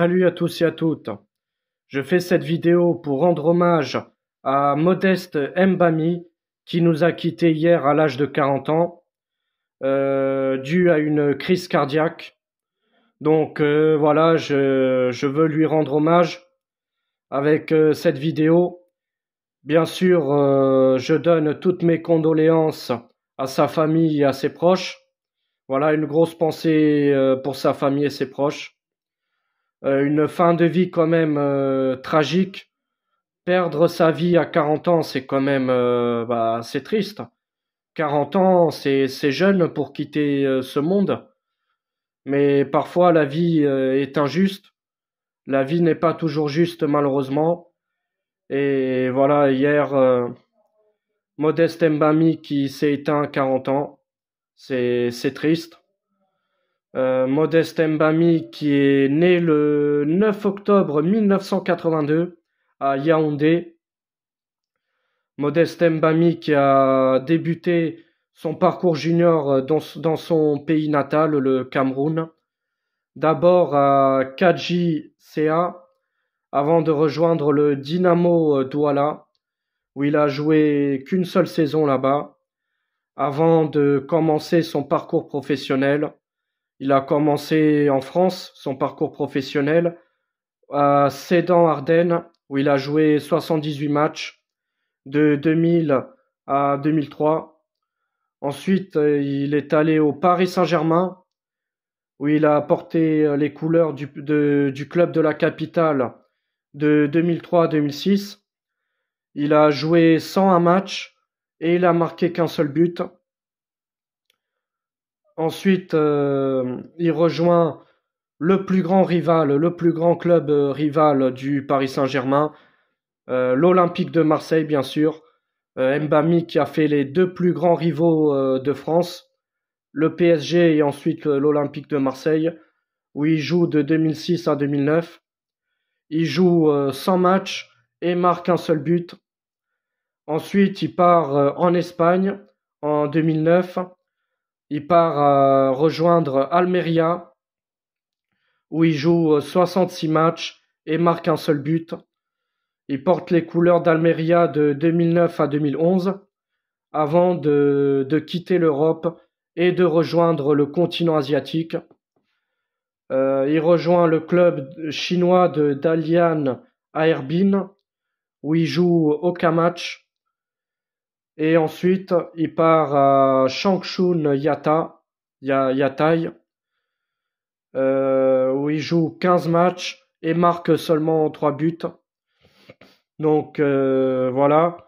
Salut à tous et à toutes. Je fais cette vidéo pour rendre hommage à Modeste Mbami qui nous a quittés hier à l'âge de 40 ans euh, dû à une crise cardiaque. Donc euh, voilà, je, veux lui rendre hommage avec euh, cette vidéo. Bien sûr, je donne toutes mes condoléances à sa famille et à ses proches. Voilà, une grosse pensée pour sa famille et ses proches. Euh, une fin de vie quand même euh, tragique. Perdre sa vie à 40 ans, c'est quand même euh, bah, c'est triste. 40 ans, c'est jeune pour quitter ce monde. Mais parfois, la vie est injuste. La vie n'est pas toujours juste, malheureusement. Et voilà, hier, Modeste Mbami qui s'est éteint à 40 ans. C'est triste. Euh, Modeste Mbami, qui est né le 9 octobre 1982 à Yaoundé. Modeste Mbami qui a débuté son parcours junior dans, son pays natal, le Cameroun. D'abord à Kaji CA, avant de rejoindre le Dynamo Douala, où il a joué qu'une seule saison là-bas, avant de commencer son parcours professionnel il a commencé en France son parcours professionnel à Sedan-Ardennes où il a joué 78 matchs de 2000 à 2003. Ensuite, il est allé au Paris Saint-Germain où il a porté les couleurs du, du club de la capitale de 2003 à 2006. Il a joué 101 matchs et il a marqué qu'un seul but. Ensuite, euh, il rejoint le plus grand rival, le plus grand club euh, rival du Paris Saint-Germain, euh, l'Olympique de Marseille, bien sûr. Mbami qui a fait les deux plus grands rivaux de France, le PSG et ensuite l'Olympique de Marseille, où il joue de 2006 à 2009. Il joue 100 matchs et marque un seul but. Ensuite, il part en Espagne en 2009 il part euh, rejoindre Almeria où il joue 66 euh, matchs et marque un seul but. Il porte les couleurs d'Almeria de 2009 à 2011 avant de, de quitter l'Europe et de rejoindre le continent asiatique. Euh, il rejoint le club chinois de Dalian à où il joue aucun match et ensuite, il part à Shangshun Yata, Yatai, euh, où il joue 15 matchs et marque seulement 3 buts. Donc euh, voilà.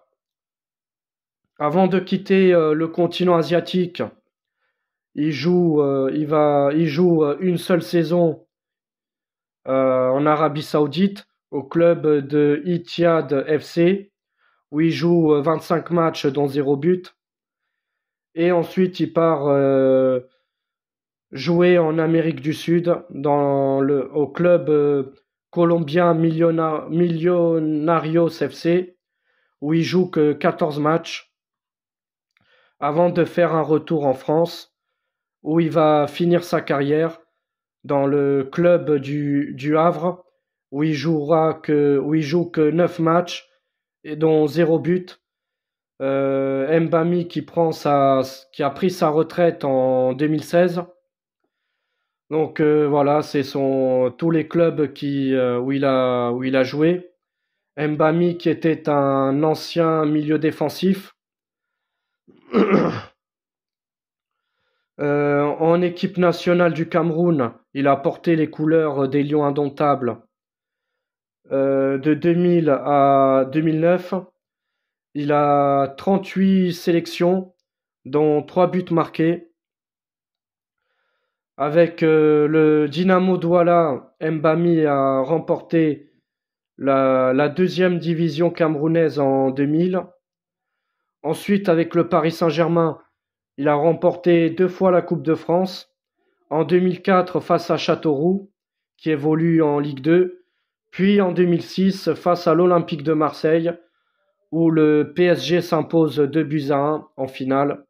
Avant de quitter euh, le continent asiatique, il joue, il va, il joue une seule saison en Arabie Saoudite au club de Itiad FC où il joue 25 euh, matchs dans 0 but. Et ensuite, il part euh, jouer en Amérique du Sud, dans le, au club euh, colombien Millonarios FC, où il joue que 14 matchs, avant de faire un retour en France, où il va finir sa carrière dans le club du, du Havre, où il jouera que, où il joue que 9 matchs et dont zéro but. Euh, Mbami qui, prend sa, qui a pris sa retraite en 2016. Donc euh, voilà, c'est son tous les clubs qui euh, où il a où il a joué. Mbami qui était un ancien milieu défensif. en équipe nationale du Cameroun, il a porté les couleurs des Lions indomptables euh, de 2000 à 2009, il a 38 sélections, dont 3 buts marqués. Avec euh, le Dynamo Douala, Mbami a remporté la, deuxième division camerounaise en 2000. Ensuite, avec le Paris Saint-Germain, il a remporté deux fois la Coupe de France. En 2004, face à Châteauroux, qui évolue en Ligue 2, puis en 2006, face à l'Olympique de Marseille, où le PSG s'impose 2 buts à 1 en finale.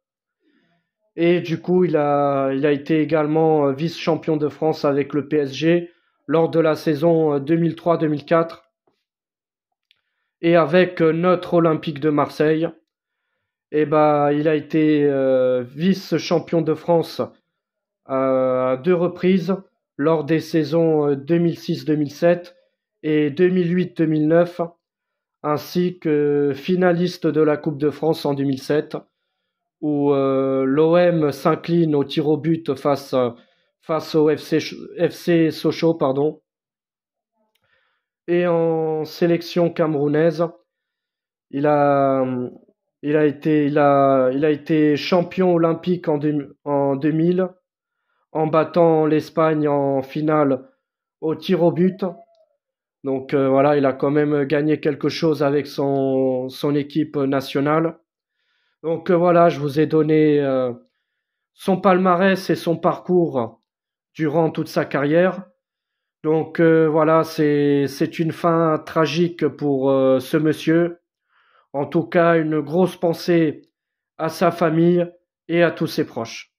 Et du coup, il a, été également euh, vice-champion de France avec le PSG lors de la saison 2003-2004 euh, et avec euh, notre Olympique de Marseille. Eh ben, il a été vice-champion de France à deux reprises lors des saisons 2006-2007 et 2008-2009, ainsi que finaliste de la Coupe de France en 2007, où euh, l'OM s'incline au tir au but face, au FC, Sochaux. Pardon. Et en sélection camerounaise, il a, il a, été, il il a été champion olympique en, en 2000 en battant l'Espagne en finale au tir au but donc euh, voilà, il a quand même gagné quelque chose avec son, son équipe nationale. Donc euh, voilà, je vous ai donné euh, son palmarès et son parcours durant toute sa carrière. Donc voilà, c'est une fin tragique pour ce monsieur. En tout cas, une grosse pensée à sa famille et à tous ses proches.